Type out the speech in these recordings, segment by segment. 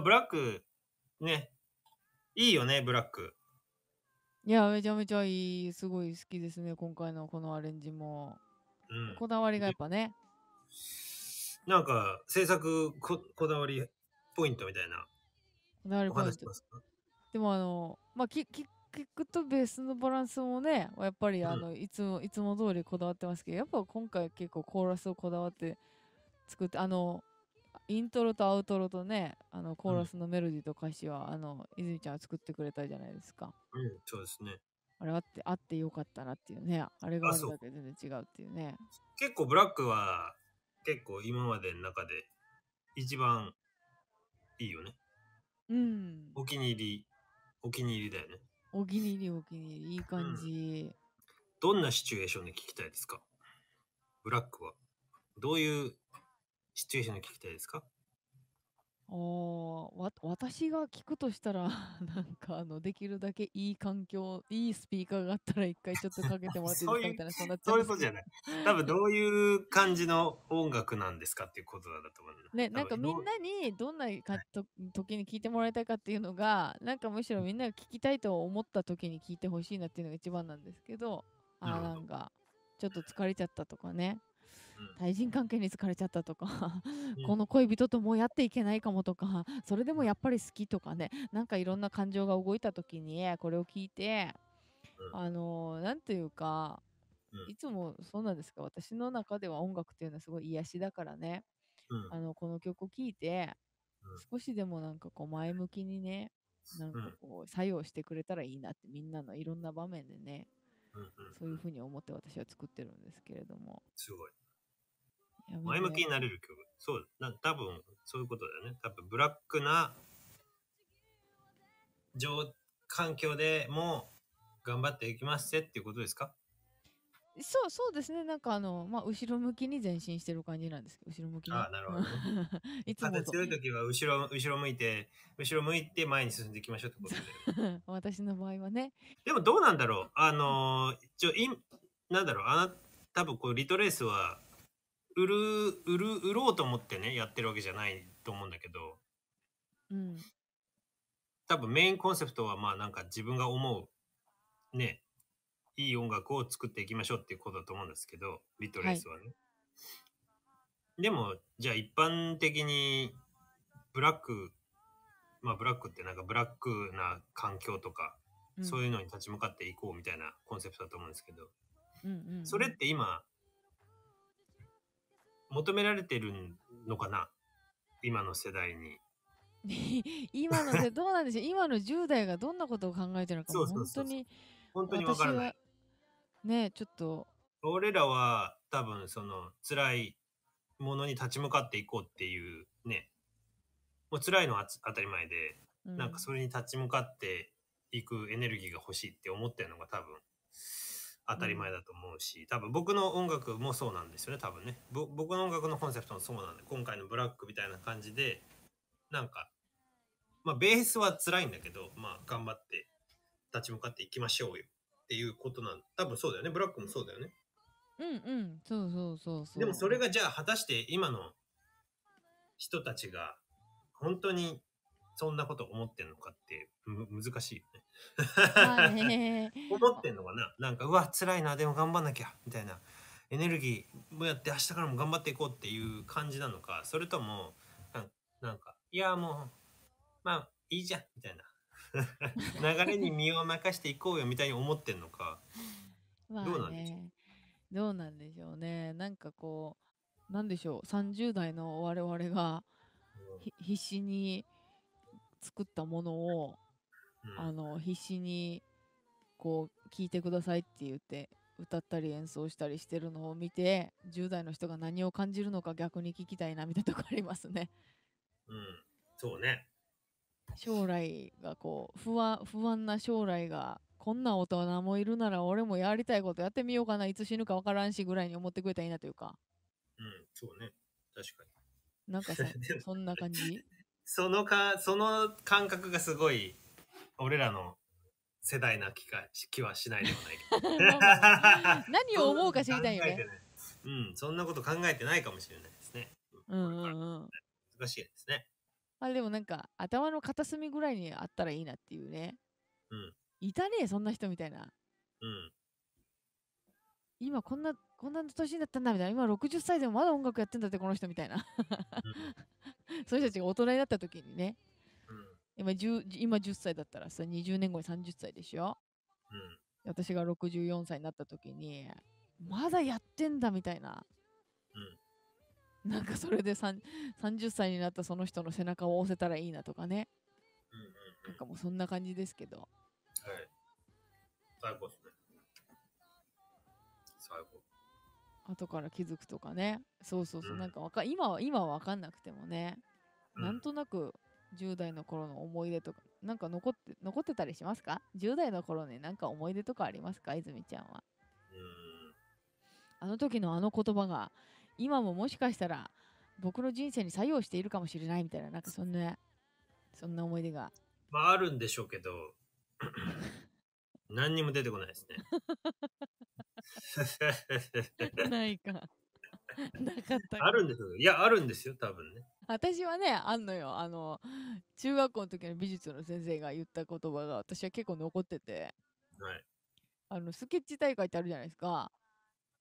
ブラック、ね、いいよね、ブラック。いや、めちゃめちゃいい。すごい好きですね、今回のこのアレンジも。うん、こだわりがやっぱね。なんか、制作ここだわりポイントみたいな。こだわりポイント。でも、あの、まあ、ききキックとベースのバランスもね、やっぱりあの、うん、いつもいつも通りこだわってますけど、やっぱ今回結構コーラスをこだわって作って、あの、イントロとアウトロとねあのコーラスのメロディーと歌詞は、うん、あの泉ちゃん作ってくれたじゃないですか。うん、そうですね。あれあってあってよかったなっていうねあれがあるだけ全然違うっていうね結構ブラックは結構今までの中で一番いいよねうんお気に入りお気に入りだよねお気に入りお気に入りいい感じ、うん、どんなシチュエーションで聞きたいですかブラックはどういうシチュエーション聞きたいですかおわ私が聞くとしたら なんかあのできるだけいい環境いいスピーカーがあったら一回ちょっとかけてもらっていいですかみたいなそういうそういうことじゃない多分どういう感じの音楽なんですかっていうことだと思うねなんかみんなにどんなかと時に聞いてもらいたいかっていうのがなんかむしろみんなが聞きたいと思った時に聞いてほしいなっていうのが一番なんですけどあなんかちょっと疲れちゃったとかね対人関係に疲れちゃったとかこの恋人ともうやっていけないかもとかそれでもやっぱり好きとかねなんかいろんな感情が動いた時にこれを聞いて、あの何て言うかいつもそうなんですか私の中では音楽っていうのはすごい癒しだからね、あのこの曲を聴いて少しでもなんかこう前向きにねなんかこう作用してくれたらいいなってみんなのいろんな場面でね、そういうふうに思って私は作ってるんですけれども。すごい。前向きになれる曲。そう、な多分そういうことだよね。多分ブラックな状環境でも頑張っていきますっていうことですかそうそうですね、なんかあの、まあ、後ろ向きに前進してる感じなんですけど、後ろ向きに。あなるほど、ね。いつも。強い時は後ろ、後ろ向いて、後ろ向いて前に進んでいきましょうってことで、私の場合はね。でもどうなんだろうあの、一応、いなんだろうあな、多分こう、リトレースは、売る売る売ろうと思ってねやってるわけじゃないと思うんだけど、うん、多分メインコンセプトはまあなんか自分が思うねいい音楽を作っていきましょうっていうことだと思うんですけどットレースはね、はい、でもじゃあ一般的にブラックまあブラックってなんかブラックな環境とか、うん、そういうのに立ち向かっていこうみたいなコンセプトだと思うんですけど、うんうんうん、それって今求められてるのかな今の世代に。今の代どうなんでしょう今の10代がどんなことを考えてるのか本当に本当にわからないねちょっと俺らは多分その辛いものに立ち向かっていこうっていうねもう辛いのは当たり前で、うん、なんかそれに立ち向かっていくエネルギーが欲しいって思ってるのが多分当たり前だと思うし、多分僕の音楽もそうなんですよね、多分ね。僕の音楽のコンセプトもそうなんで、今回のブラックみたいな感じで、なんか、まあベースは辛いんだけど、まあ頑張って立ち向かっていきましょうよっていうことなん、多分そうだよね、ブラックもそうだよね。うんうん、そうそうそうそう。でもそれがじゃあ果たして今の人たちが本当にそんなこと思ってんのかって、難しいよね。思ってんのかななんか、うわ、辛いな、でも頑張んなきゃ、みたいな。エネルギーもやって明日からも頑張っていこうっていう感じなのか、それとも、なんか、いや、もう、まあ、いいじゃん、みたいな。流れに身を任していこうよ、みたいに思ってんのか。どうなんでしょうどうなんでしょうね。なんかこう、なんでしょう、30代の我々が、必死に作ったものを、うん、あの必死にこう聴いてくださいって言って歌ったり演奏したりしてるのを見て10代の人が何を感じるのか逆に聞きたいなみたいなとこありますね。うん、そうね将来がこう不安不安な将来がこんな大人もいるなら俺もやりたいことやってみようかないつ死ぬか分からんしぐらいに思ってくれたらいいなというかうんそうね確かになんかさ そんな感じそのか、その感覚がすごい、俺らの世代な気か気はしないでもない 何を思うか知りたいよね。うん、そんなこと考えてないかもしれないですね。うん、うんうん。難しいですね。あでもなんか頭の片隅ぐらいにあったらいいなっていうね。うん。いたねそんな人みたいな。うん。今こんな、こんな年になったんだみたいな、今60歳でもまだ音楽やってんだって、この人みたいな。そういう人たちが大人になった時にね、うん、今 10, 今10歳だったらさ、20年後に30歳でしょ。うん、私が64歳になった時に、まだやってんだみたいな。うん、なんかそれで30歳になったその人の背中を押せたらいいなとかね。うんうんうん、なんかもうそんな感じですけど。はい。最後、最後後から気づくとかねそうそうそう、うん、なんかわか今は今は分かんなくてもね、うん、なんとなく10代の頃の思い出とかなんか残って残ってたりしますか ?10 代の頃ねなんか思い出とかありますか泉ちゃんはうんあの時のあの言葉が今ももしかしたら僕の人生に作用しているかもしれないみたいななんかそんなそんな思い出がまああるんでしょうけど 何にも出てこないですね ないか。なかったかあるんですよ。いや、あるんですよ、多分ね。私はね、あんのよ。あの、中学校の時の美術の先生が言った言葉が私は結構残ってて、はい。あの、スケッチ大会ってあるじゃないですか。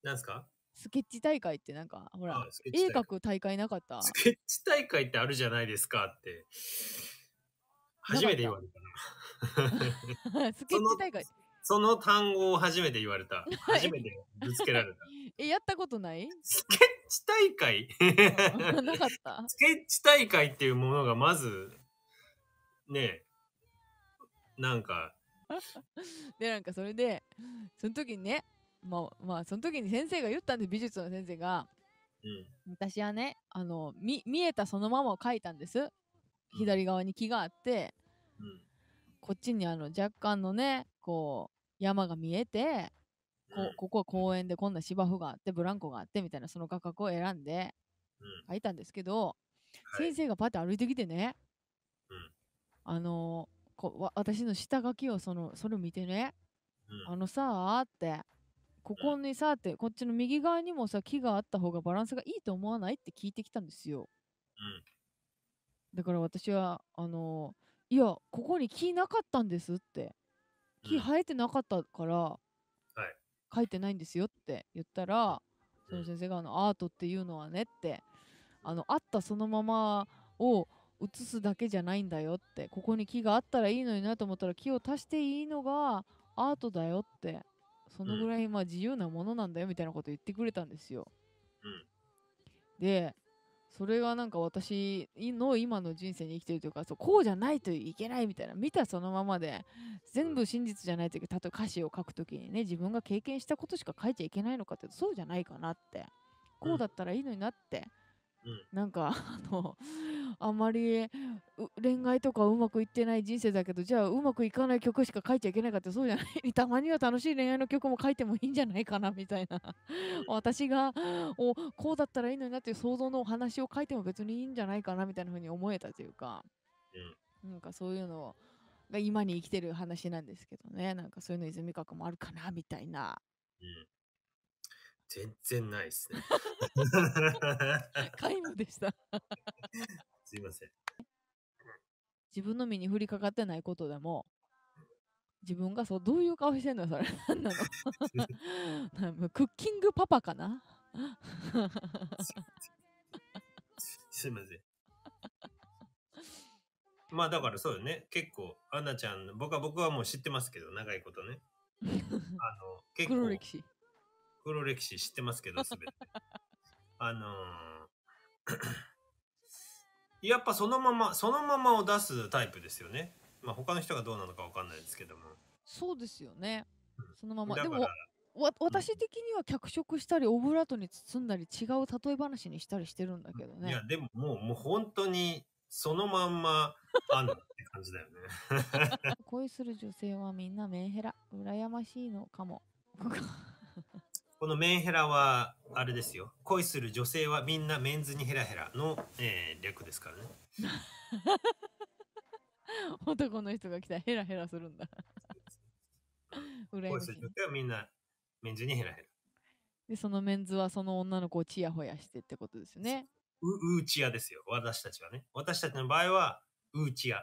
なんすかスケッチ大会ってなんか、ほら絵大描会く大会なかったスケッチ大会ってあるじゃないですかって。初めて言われたな。スケッチ大会。その単語を初めて言われた。初めてぶつけられた。え、やったことないスケッチ大会 なかった。スケッチ大会っていうものがまず、ねえ、なんか。で、なんかそれで、その時にね、まあ、まあ、その時に先生が言ったんで美術の先生が、うん、私はね、あの、見、見えたそのままを書いたんです。左側に木があって、うんこっちにあの若干のねこう山が見えてこここは公園でこんな芝生があってブランコがあってみたいなその画角を選んで書いたんですけど、先生がパッて歩いてきてね、あのこ私の下書きをそのそれを見てね、あのさあってここにさってこっちの右側にもさ木があった方がバランスがいいと思わないって聞いてきたんですよ、だから私はあのーいやここに木なかったんですって木生えてなかったから書いてないんですよって言ったらその先生があのアートっていうのはねってあのあったそのままを写すだけじゃないんだよってここに木があったらいいのになと思ったら木を足していいのがアートだよってそのぐらいまあ自由なものなんだよみたいなこと言ってくれたんですよ。うん、でそれがなんか私の今の人生に生きてるというかそうこうじゃないといけないみたいな見たそのままで全部真実じゃないというか例えば歌詞を書くときにね自分が経験したことしか書いちゃいけないのかってそうじゃないかなってこうだったらいいのになってなんか あのあんまり恋愛とかうまくいってない人生だけどじゃあうまくいかない曲しか書いちゃいけないかってそうじゃない たまには楽しい恋愛の曲も書いてもいいんじゃないかなみたいな 私がおこうだったらいいのになっていう想像のお話を書いても別にいいんじゃないかなみたいな風に思えたというか、うん、なんかそういうのが今に生きてる話なんですけどねなんかそういうの泉角もあるかなみたいな。うん全然ないですね。皆無でした。すいません。自分の身に降りかかってないことでも、自分がそうどういう顔してんのそれ何 なの クッキングパパかなすいませんまあだからそうよね結構アナちゃん僕は僕はもう知ってますけど長いことねあの結構黒歴史知ってますけど、すべて。あのー やっぱそのまま、そのままを出すタイプですよね。まあ他の人がどうなのかわかんないですけども。そうですよね。そのまま。でも、わ私的には脚色したり、オブラートに包んだり、違う例え話にしたりしてるんだけどね。いや、でももう、もう本当に、そのまんま、あんのって感じだよね。恋する女性はみんなメンヘラ。羨ましいのかも。このメンヘラは、あれですよ。恋する女性はみんなメンズにヘラヘラの、えー、略ですからね。男の人が来たらヘラヘラするんだ。恋する女性はみんなメンズにヘラヘラ。で、そのメンズはその女の子をチヤホヤしてってことですよね。う、うーチヤですよ。私たちはね。私たちの場合は、うーチヤ。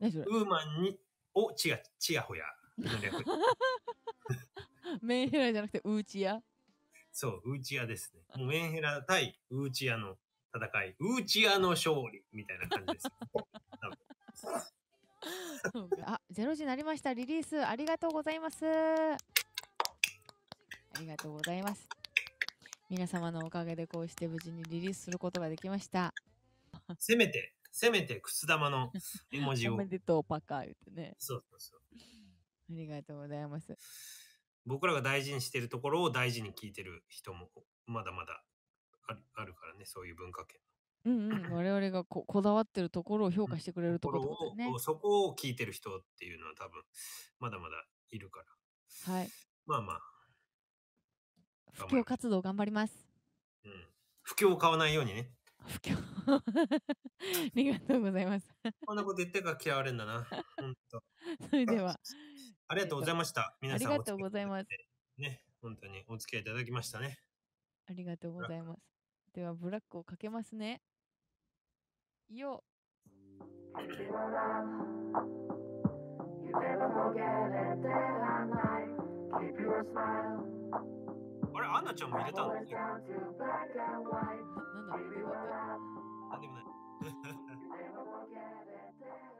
ウーマンに、をチヤ、チヤホヤの略。メンヘラじゃなくてウーチア。そう、ウーチアですね。もうメンヘラ対ウーチアの戦い、ウーチアの勝利みたいな感じです。あ、ゼロ時になりました。リリースありがとうございます。ありがとうございます。皆様のおかげでこうして無事にリリースすることができました。せめて、せめて、くす玉の絵文字を。おめでとう、パカ言ってね。そうそうそう。ありがとうございます。僕らが大事にしてるところを大事に聞いてる人もまだまだあるあるからねそういう文化圏うんうん、我々がここだわってるところを評価してくれるところと、ね、そこを聞いてる人っていうのは多分まだまだいるから。はい。まあまあ。布教活動頑張ります。うん。布教を買わないようにね。布教。ありがとうございます。こんなこと言ってから嫌われるんだな。それではありがとうございました。皆さん。ありがとうございます。ね、本当にお付き合いいただきましたね。ありがとうございます。では、ブラックをかけますね。よ。夢い。k e あれ、アンナちゃんも入れたのだ、なんだろう、なんでもない。